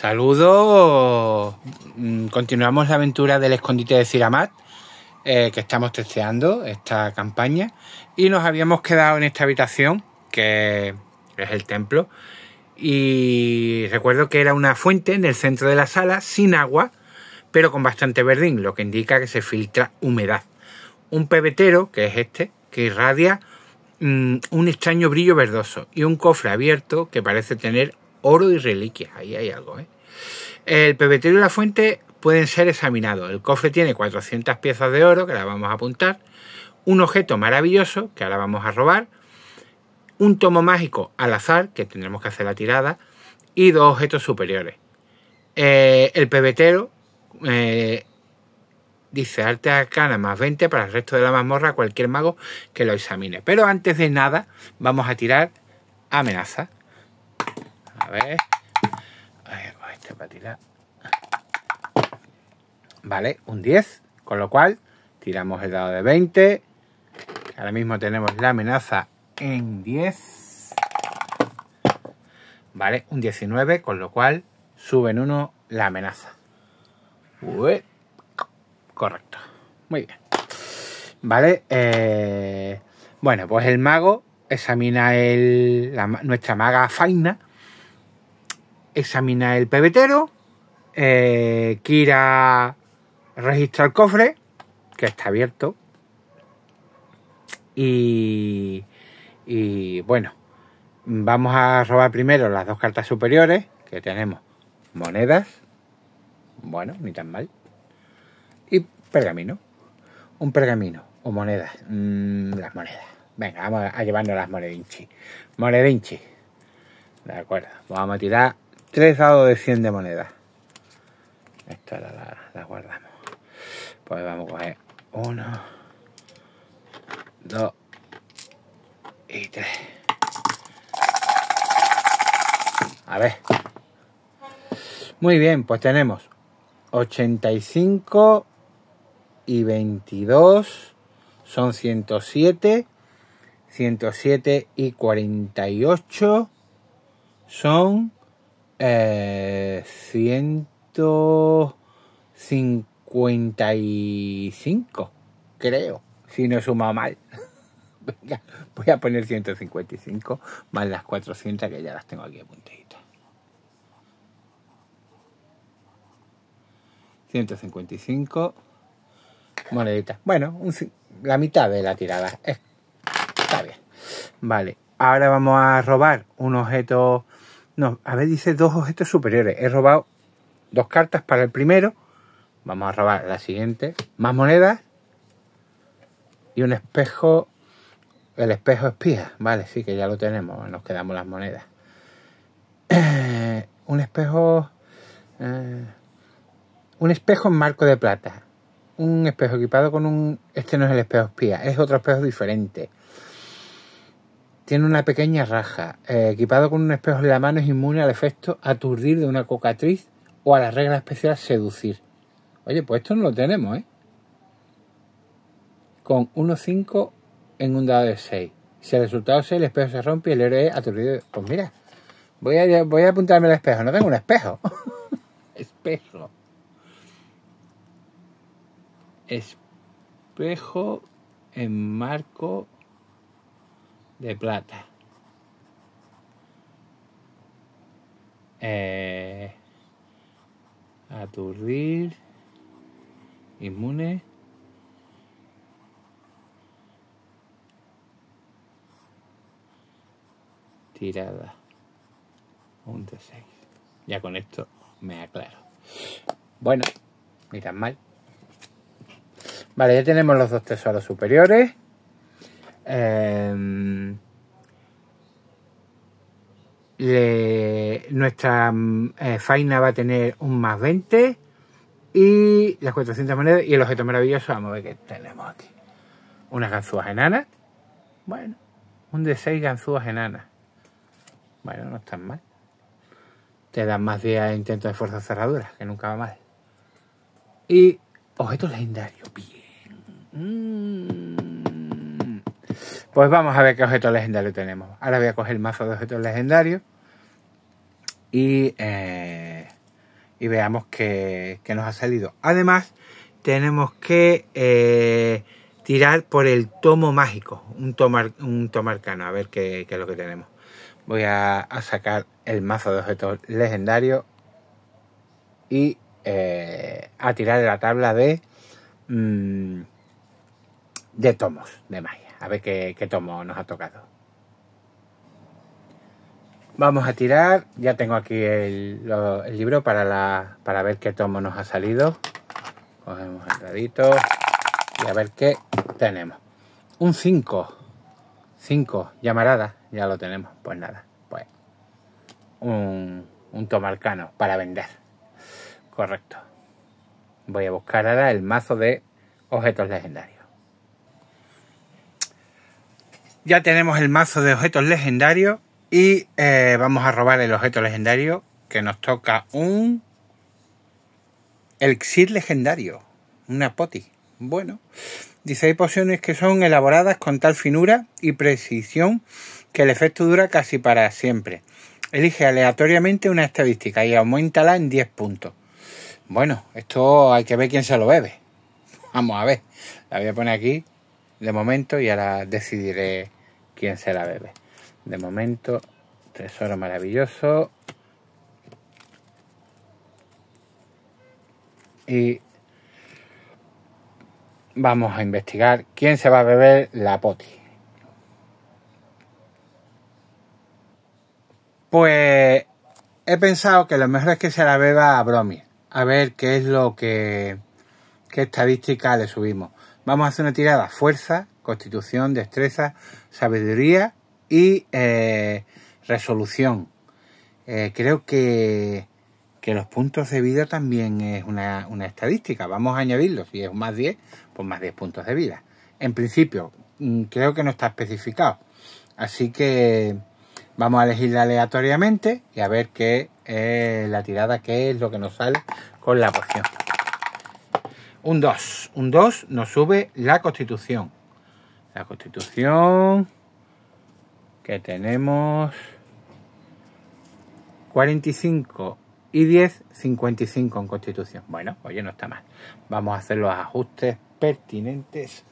Saludos. Mm, continuamos la aventura del escondite de Ciramat, eh, que estamos testeando esta campaña. Y nos habíamos quedado en esta habitación, que es el templo. Y recuerdo que era una fuente en el centro de la sala, sin agua, pero con bastante verdín, lo que indica que se filtra humedad. Un pebetero, que es este, que irradia mm, un extraño brillo verdoso, y un cofre abierto que parece tener oro y reliquias, ahí hay algo. ¿eh? El pebetero y la fuente pueden ser examinados. El cofre tiene 400 piezas de oro, que las vamos a apuntar, un objeto maravilloso, que ahora vamos a robar, un tomo mágico al azar, que tendremos que hacer la tirada, y dos objetos superiores. Eh, el pebetero eh, dice arte arcana más 20 para el resto de la mazmorra, cualquier mago que lo examine. Pero antes de nada, vamos a tirar amenaza a ver. este para tirar. Vale, un 10. Con lo cual, tiramos el dado de 20. Ahora mismo tenemos la amenaza en 10. Vale, un 19, con lo cual sube en 1 la amenaza. Correcto. Muy bien. Vale, eh, bueno, pues el mago examina el, nuestra maga Faina examinar el pebetero, eh, quiera registrar el cofre, que está abierto, y, y bueno, vamos a robar primero las dos cartas superiores, que tenemos monedas, bueno, ni tan mal, y pergamino, un pergamino o monedas, mm, las monedas. Venga, vamos a llevarnos las monedinchi. Monedinchi. De acuerdo. Vamos a tirar 3 dados de 100 de moneda. Esta la, la, la guardamos. Pues vamos a coger 1, 2 y 3. A ver. Muy bien, pues tenemos 85 y 22 son 107. 107 y 48 son eh, 155, creo, si no he sumado mal. voy a poner 155 más las 400 que ya las tengo aquí apuntaditas. 155 moneditas. Bueno, la mitad de la tirada. está bien. Vale, ahora vamos a robar un objeto no, a ver, dice dos objetos superiores. He robado dos cartas para el primero. Vamos a robar la siguiente. Más monedas. Y un espejo. El espejo espía. Vale, sí, que ya lo tenemos. Nos quedamos las monedas. un espejo. Eh, un espejo en marco de plata. Un espejo equipado con un. Este no es el espejo espía, es otro espejo diferente. Tiene una pequeña raja. Eh, equipado con un espejo en la mano es inmune al efecto aturdir de una cocatriz o a la regla especial seducir. Oye, pues esto no lo tenemos, ¿eh? Con 1.5 en un dado de 6. Si el resultado es 6, el espejo se rompe y el héroe aturdido. Pues mira, voy a, voy a apuntarme al espejo. No tengo un espejo. espejo. Espejo en marco de plata. Eh, aturdir, inmune. Tirada. Un Ya con esto me aclaro. Bueno, mira mal. Vale, ya tenemos los dos tesoros superiores. Em, nuestra mm, eh, faina va a tener un más 20 y las 400 monedas y el objeto maravilloso. Vamos a ver que tenemos aquí. Unas ganzúas enanas. Bueno, un de 6 ganzúas enanas. Bueno, no están mal. Te dan más días de intento de fuerza cerradura, que nunca va mal. Y Objeto legendario Bien. Mm. Pues vamos a ver qué objeto legendario tenemos. Ahora voy a coger el mazo de objetos legendarios. Y, eh, y veamos qué, nos ha salido. Además, tenemos que eh, tirar por el tomo mágico. Un tomo, un arcano. A ver qué, es lo que tenemos. Voy a, sacar el mazo de objetos legendarios. Y eh, a tirar la tabla de, mm, de tomos de magia. A ver qué, tomo nos ha tocado. Vamos a tirar. Ya tengo aquí el, libro para, la, para ver qué tomo nos ha salido. Cogemos el dadito y a ver qué tenemos. Un 5. 5. Llamarada. Ya lo tenemos. Pues nada. Pues un, un tomarcano para vender. Correcto. Voy a buscar ahora el mazo de objetos legendarios. Ya tenemos el mazo de objetos legendarios y eh, vamos a robar el objeto legendario que nos toca un elixir legendario, una poti. Bueno, dice hay pociones que son elaboradas con tal finura y precisión que el efecto dura casi para siempre. Elige aleatoriamente una estadística y aumentala en 10 puntos. Bueno, esto hay que ver quién se lo bebe. Vamos a ver. La voy a poner aquí de momento y ahora decidiré quién se la bebe. De momento, tesoro maravilloso. Y vamos a investigar quién se va a beber la poti. Pues he pensado que lo mejor es que se la beba a Bromi. A ver qué es lo que. qué estadística le subimos. Vamos a hacer una tirada fuerza constitución, destreza, sabiduría y eh, resolución. Eh, creo que, los puntos de vida también es una, una estadística. Vamos a añadirlo. Si es más 10, pues más 10 puntos de vida. En principio, mm, creo que no está especificado. Así que vamos a elegirla aleatoriamente y a ver qué es la tirada, qué es lo que nos sale con la poción. Un 2. Un 2 nos sube la constitución constitución que tenemos 45 y 10, 55 en constitución. Bueno, oye, no está mal. Vamos a hacer los ajustes pertinentes.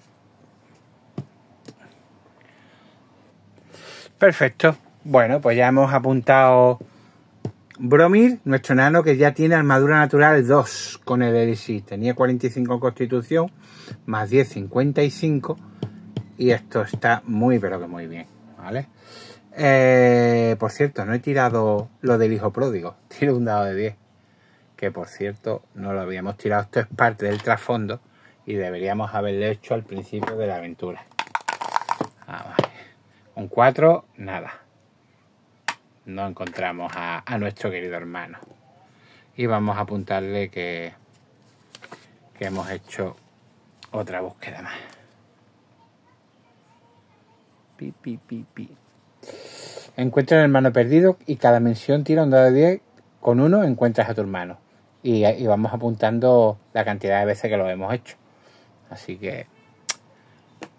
Perfecto. Bueno, pues ya hemos apuntado Bromir, nuestro nano que ya tiene armadura natural 2 con el elixir. Tenía 45 en constitución, más 10, 55 y esto está muy pero que muy bien, ¿vale? Eh, por cierto, no he tirado lo del hijo pródigo, tiro un dado de 10, que por cierto no lo habíamos tirado, esto es parte del trasfondo y deberíamos haberlo hecho al principio de la aventura. Un ah, 4, nada. No encontramos a, a nuestro querido hermano. Y vamos a apuntarle que, que hemos hecho otra búsqueda más. Encuentra el hermano perdido y cada mención tira un dado de 10. Con uno encuentras a tu hermano. Y, vamos apuntando la cantidad de veces que lo hemos hecho. Así que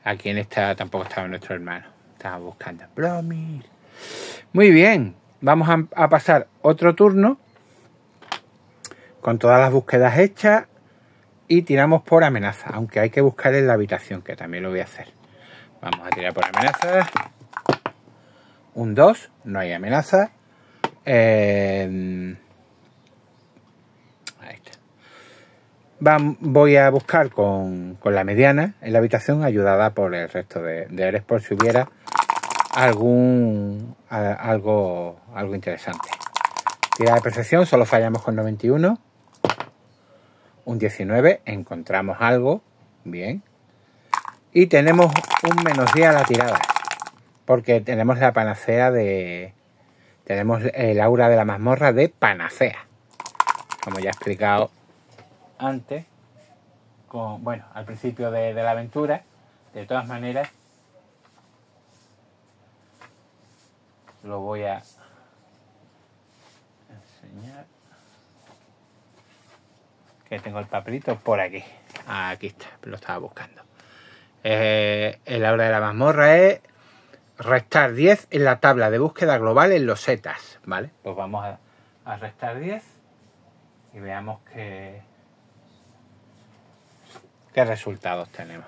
aquí en esta tampoco estaba nuestro hermano. Estaba buscando. Muy bien. Vamos a pasar otro turno con todas las búsquedas hechas y tiramos por amenaza, aunque hay que buscar en la habitación, que también lo voy a hacer. Vamos a tirar por amenazas. Un 2, no hay amenaza. Em, ahí está. voy a buscar con, la mediana en la habitación, ayudada por el resto de, de por si hubiera algún algo, algo interesante. Tira de percepción, solo fallamos con 91. Un 19, encontramos algo. Bien. Y tenemos un menos día la tirada. Porque tenemos la panacea de... Tenemos el aura de la mazmorra de panacea. Como ya he explicado antes. Con, bueno, al principio de, de la aventura. De todas maneras, lo voy a enseñar. Que tengo el papelito por aquí. Aquí está, lo estaba buscando. Eh, en la de la mazmorra es restar 10 en la tabla de búsqueda global en los setas, ¿vale? Pues vamos a, restar 10 y veamos qué, qué resultados tenemos.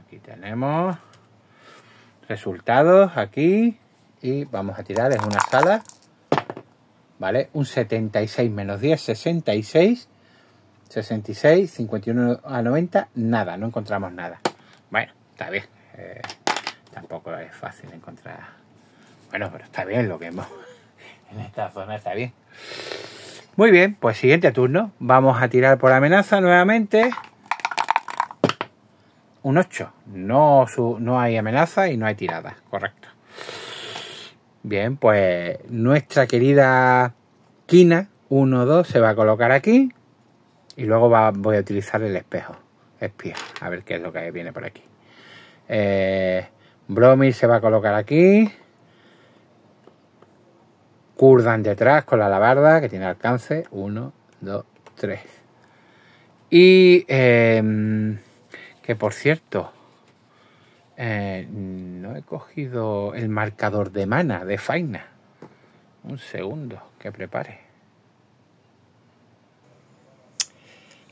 Aquí tenemos resultados aquí y vamos a tirar, en una sala, ¿vale? Un 76 menos 10, 66 66, 51 a 90, nada, no encontramos nada. Bueno, está bien. Eh, tampoco es fácil encontrar. Bueno, pero está bien lo que hemos. en esta zona está bien. Muy bien, pues siguiente turno. Vamos a tirar por amenaza nuevamente. Un 8. No, no hay amenaza y no hay tirada. Correcto. Bien, pues nuestra querida Quina 1-2 se va a colocar aquí y luego voy a utilizar el espejo espía a ver qué es lo que viene por aquí eh, Bromi se va a colocar aquí Curdan detrás con la alabarda que tiene alcance 1, dos, tres. y em, que por cierto eh, no he cogido el marcador de mana de Faina un segundo que prepare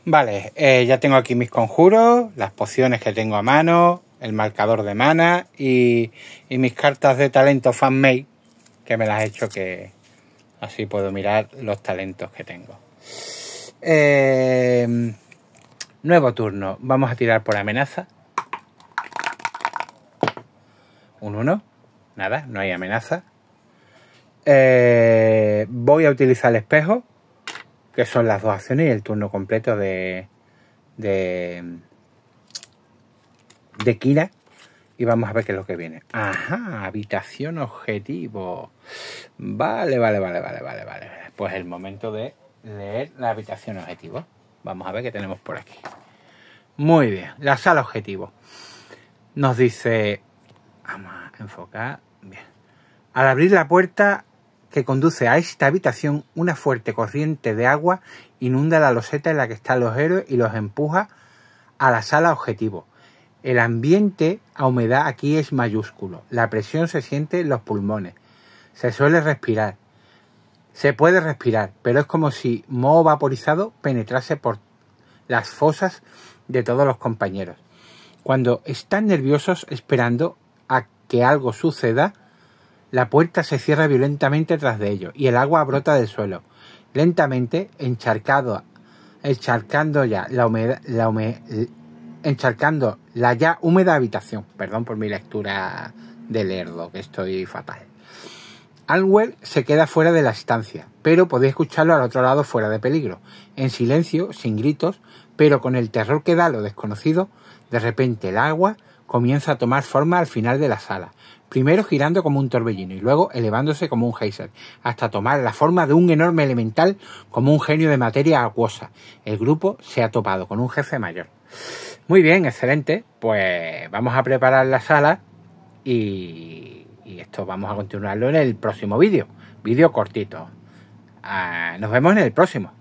Vale, eh, ya tengo aquí mis conjuros, las pociones que tengo a mano, el marcador de mana y, mis cartas de talento fanmade que me las he hecho que así puedo mirar los talentos que tengo. Em, nuevo turno, vamos a tirar por amenaza. Un 1, nada, no hay amenaza. Eh, voy a utilizar el espejo que son las dos acciones y el turno completo de, de, de Kira. Y vamos a ver qué es lo que viene. Ajá, habitación objetivo. Vale, vale, vale, vale, vale, vale. Pues el momento de leer la habitación objetivo. Vamos a ver qué tenemos por aquí. Muy bien, la sala objetivo. Nos dice... Vamos a enfocar. Bien. Al abrir la puerta que conduce a esta habitación, una fuerte corriente de agua inunda la loseta en la que están los héroes y los empuja a la sala objetivo. El ambiente a humedad aquí es mayúsculo. La presión se siente en los pulmones. Se suele respirar. Se puede respirar, pero es como si moho vaporizado penetrase por las fosas de todos los compañeros. Cuando están nerviosos esperando a que algo suceda, la puerta se cierra violentamente tras de ellos y el agua brota del suelo. Lentamente, encharcando ya la encharcando la ya húmeda habitación. Perdón por mi lectura de erdo, que estoy fatal. Alwell se queda fuera de la estancia, pero podéis escucharlo al otro lado fuera de peligro, en silencio, sin gritos, pero con el terror que da lo desconocido, de repente el agua comienza a tomar forma al final de la sala, primero girando como un torbellino y luego elevándose como un geyser, hasta tomar la forma de un enorme elemental como un genio de materia acuosa. El grupo se ha topado con un jefe mayor. Muy bien, excelente. Pues vamos a preparar la sala y, esto vamos a continuarlo en el próximo vídeo. Vídeo cortito. Ah, nos vemos en el próximo.